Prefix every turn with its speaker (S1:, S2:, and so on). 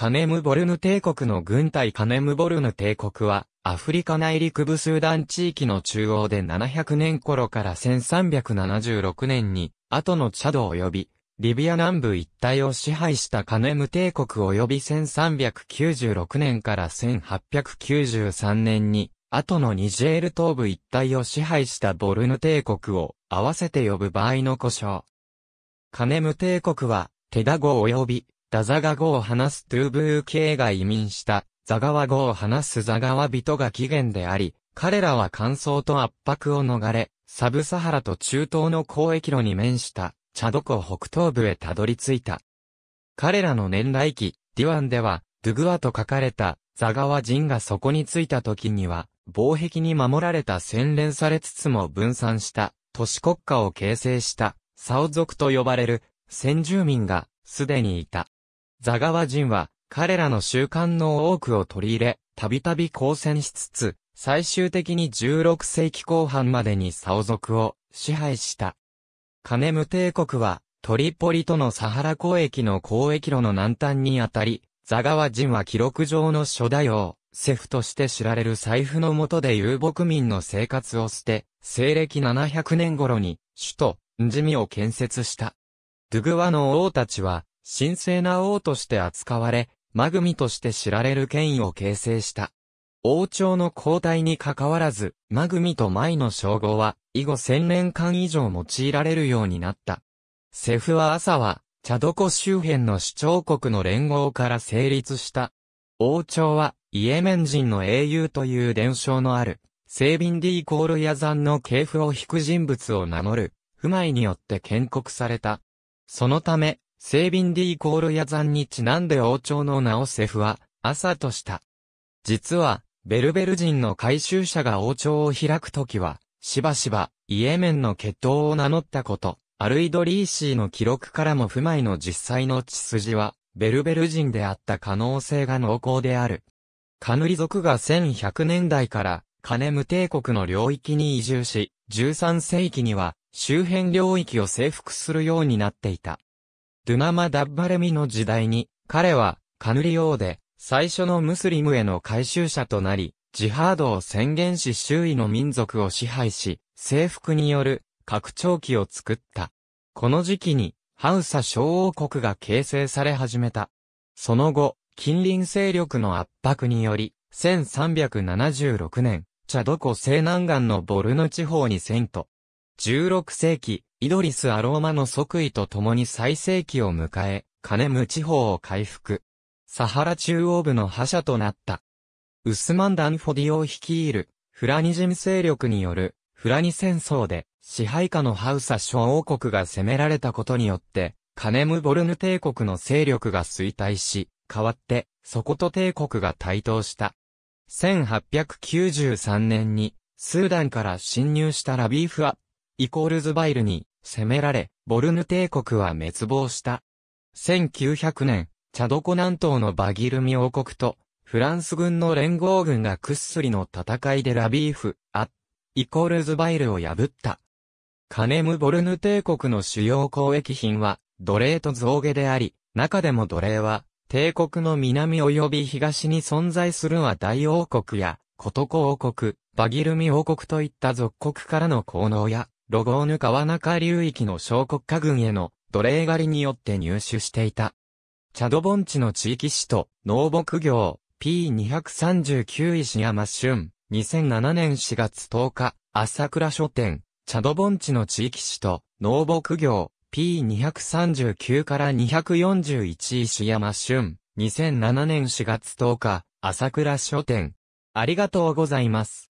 S1: カネムボルヌ帝国の軍隊カネムボルヌ帝国は、アフリカ内陸部スーダン地域の中央で700年頃から1376年に、後のチャド及び、リビア南部一帯を支配したカネム帝国及び1396年から1893年に、後のニジェール東部一帯を支配したボルヌ帝国を合わせて呼ぶ場合の故障。カネム帝国は、テダゴ及びダザガ語を話すトゥーブー系が移民した、ザガワ語を話すザガワ人が起源であり、彼らは乾燥と圧迫を逃れ、サブサハラと中東の交易路に面した、チャド湖北東部へたどり着いた。彼らの年来期、ディワンでは、ドゥグワと書かれた、ザガワ人がそこに着いた時には、防壁に守られた洗練されつつも分散した、都市国家を形成した、サオ族と呼ばれる、先住民が、すでにいた。ザガワ人は、彼らの習慣の多くを取り入れ、たびたび交戦しつつ、最終的に16世紀後半までにサオ族を支配した。カネム帝国は、トリポリとのサハラ交易の交易路の南端にあたり、ザガワ人は記録上の諸大王、セフとして知られる財布の下で遊牧民の生活を捨て、西暦700年頃に、首都、ンジミを建設した。ドゥグワの王たちは、神聖な王として扱われ、マグミとして知られる権威を形成した。王朝の交代にかかわらず、マグミとマイの称号は、以後千年間以上用いられるようになった。セフは朝は、チャドコ周辺の主張国の連合から成立した。王朝は、イエメン人の英雄という伝承のある、セービンディ・コールヤザンの系譜を引く人物を名乗る、不枚によって建国された。そのため、セビンディーコールヤザンにちなんで王朝の名をセフは、朝とした。実は、ベルベル人の回収者が王朝を開くときは、しばしば、イエメンの血統を名乗ったこと、アルイドリーシーの記録からも不昧の実際の血筋は、ベルベル人であった可能性が濃厚である。カヌリ族が1100年代から、カネム帝国の領域に移住し、13世紀には、周辺領域を征服するようになっていた。ドゥナマ・ダッバレミの時代に、彼は、カヌリ王で、最初のムスリムへの回収者となり、ジハードを宣言し周囲の民族を支配し、征服による、拡張期を作った。この時期に、ハウサ小王国が形成され始めた。その後、近隣勢力の圧迫により、1376年、チャド湖西南岸のボルヌ地方に遷都。16世紀、イドリス・アローマの即位と共に最盛期を迎え、カネム地方を回復。サハラ中央部の覇者となった。ウスマン・ダンフォディを率いる、フラニジム勢力による、フラニ戦争で、支配下のハウサ諸王国が攻められたことによって、カネム・ボルヌ帝国の勢力が衰退し、代わって、ソコト帝国が台頭した。1893年に、スーダンから侵入したラビーフ・アッイコールズバイルに攻められ、ボルヌ帝国は滅亡した。1900年、チャドコ南東のバギルミ王国と、フランス軍の連合軍がくっすりの戦いでラビーフ、アイコールズバイルを破った。カネムボルヌ帝国の主要交易品は、奴隷と象牙であり、中でも奴隷は、帝国の南及び東に存在するは大王国や、コトコ王国、バギルミ王国といった属国からの効能や、ロゴーヌ川中流域の小国家軍への奴隷狩りによって入手していた。チャド盆地の地域史と農牧業 P239 石山春2007年4月10日朝倉書店チャド盆地の地域史と農牧業 P239 から241石山春2007年4月10日朝倉書店ありがとうございます。